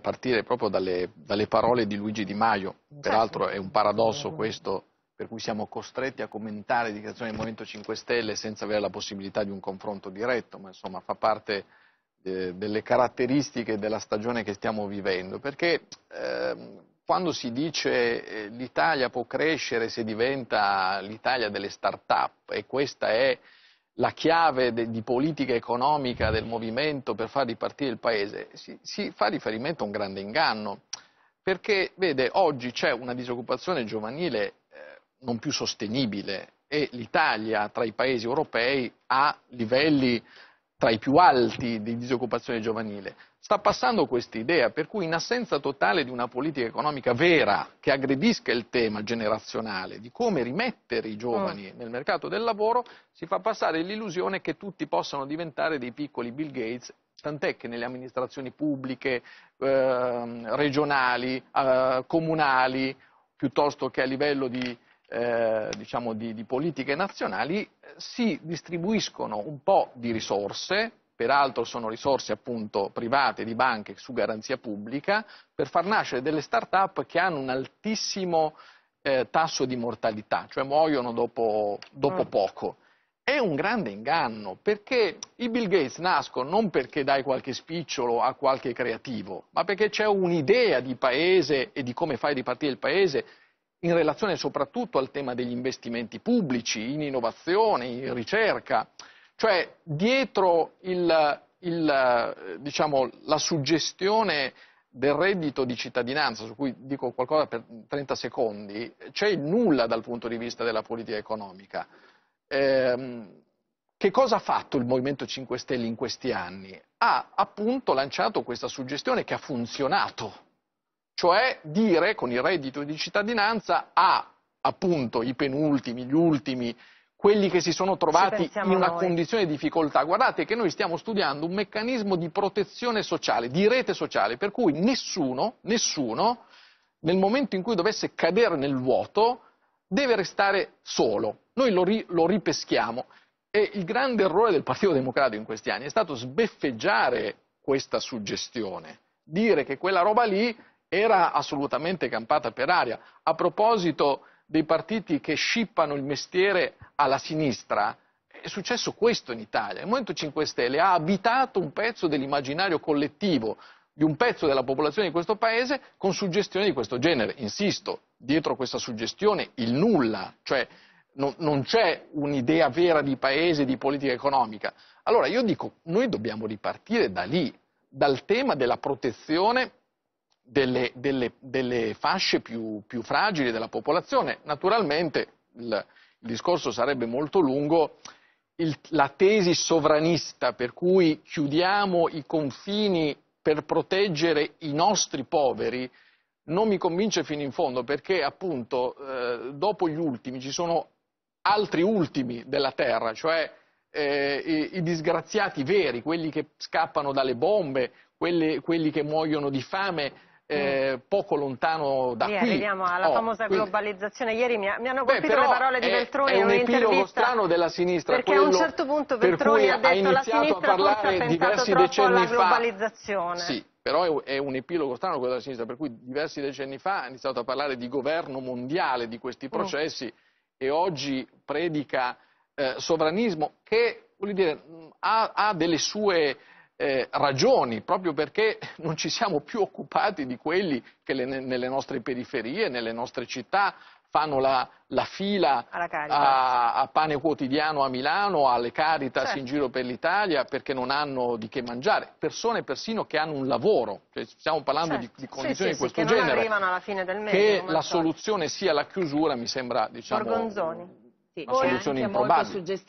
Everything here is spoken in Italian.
partire proprio dalle, dalle parole di Luigi Di Maio, certo. peraltro è un paradosso questo per cui siamo costretti a commentare dichiarazioni del Movimento 5 Stelle senza avere la possibilità di un confronto diretto, ma insomma fa parte eh, delle caratteristiche della stagione che stiamo vivendo, perché ehm, quando si dice eh, l'Italia può crescere se diventa l'Italia delle start-up e questa è la chiave de, di politica economica del movimento per far ripartire il Paese, si, si fa riferimento a un grande inganno, perché vede, oggi c'è una disoccupazione giovanile eh, non più sostenibile e l'Italia tra i paesi europei ha livelli tra i più alti di disoccupazione giovanile. Sta passando questa idea, per cui in assenza totale di una politica economica vera che aggredisca il tema generazionale di come rimettere i giovani mm. nel mercato del lavoro, si fa passare l'illusione che tutti possano diventare dei piccoli Bill Gates, tant'è che nelle amministrazioni pubbliche, eh, regionali, eh, comunali, piuttosto che a livello di eh, diciamo di, di, politiche nazionali eh, si distribuiscono un po' di risorse, peraltro sono risorse appunto private di banche su garanzia pubblica, per far nascere delle start-up che hanno un altissimo eh, tasso di mortalità, cioè muoiono dopo, dopo mm. poco. È un grande inganno perché i Bill Gates nascono non perché dai qualche spicciolo a qualche creativo, ma perché c'è un'idea di paese e di come fai ripartire il paese in relazione soprattutto al tema degli investimenti pubblici, in innovazione, in ricerca. Cioè dietro il, il, diciamo, la suggestione del reddito di cittadinanza, su cui dico qualcosa per 30 secondi, c'è nulla dal punto di vista della politica economica. Ehm, che cosa ha fatto il Movimento 5 Stelle in questi anni? Ha appunto lanciato questa suggestione che ha funzionato cioè dire con il reddito di cittadinanza a appunto i penultimi, gli ultimi, quelli che si sono trovati in una noi. condizione di difficoltà. Guardate che noi stiamo studiando un meccanismo di protezione sociale, di rete sociale, per cui nessuno, nessuno nel momento in cui dovesse cadere nel vuoto, deve restare solo. Noi lo, ri, lo ripeschiamo. E il grande errore del Partito Democratico in questi anni è stato sbeffeggiare questa suggestione, dire che quella roba lì era assolutamente campata per aria. A proposito dei partiti che scippano il mestiere alla sinistra, è successo questo in Italia. Il Movimento 5 Stelle ha abitato un pezzo dell'immaginario collettivo di un pezzo della popolazione di questo paese con suggestioni di questo genere. Insisto, dietro questa suggestione il nulla, cioè non, non c'è un'idea vera di paese, di politica economica. Allora io dico, noi dobbiamo ripartire da lì, dal tema della protezione delle, delle, delle fasce più, più, fragili della popolazione. Naturalmente il, il discorso sarebbe molto lungo, il, la tesi sovranista per cui chiudiamo i confini per proteggere i nostri poveri non mi convince fino in fondo perché appunto eh, dopo gli ultimi ci sono altri ultimi della terra, cioè eh, i, i, disgraziati veri, quelli che scappano dalle bombe, quelli, quelli che muoiono di fame, eh, mm. poco lontano da yeah, qui. Vediamo alla oh, famosa quindi... globalizzazione. Ieri mi, ha, mi hanno colpito Beh, le parole di Veltroni è, è un epilogo strano della sinistra. Perché a un certo punto Veltroni ha detto ha la sinistra a parlare diversi decenni fa. globalizzazione. Sì, però è, un epilogo strano quello della sinistra, per cui diversi decenni fa ha iniziato a parlare di governo mondiale di questi mm. processi mm. e oggi predica eh, sovranismo che, dire, mm, ha, ha delle sue eh, ragioni, proprio perché non ci siamo più occupati di quelli che le, nelle nostre periferie, nelle nostre città fanno la, la fila a, a, pane quotidiano a Milano, alle Caritas certo. in giro per l'Italia perché non hanno di che mangiare, persone persino che hanno un lavoro, cioè, stiamo parlando certo. di, di, condizioni sì, sì, di questo sì, genere, non alla fine del mese, che la soluzione sia la chiusura mi sembra diciamo, una soluzione improbabile.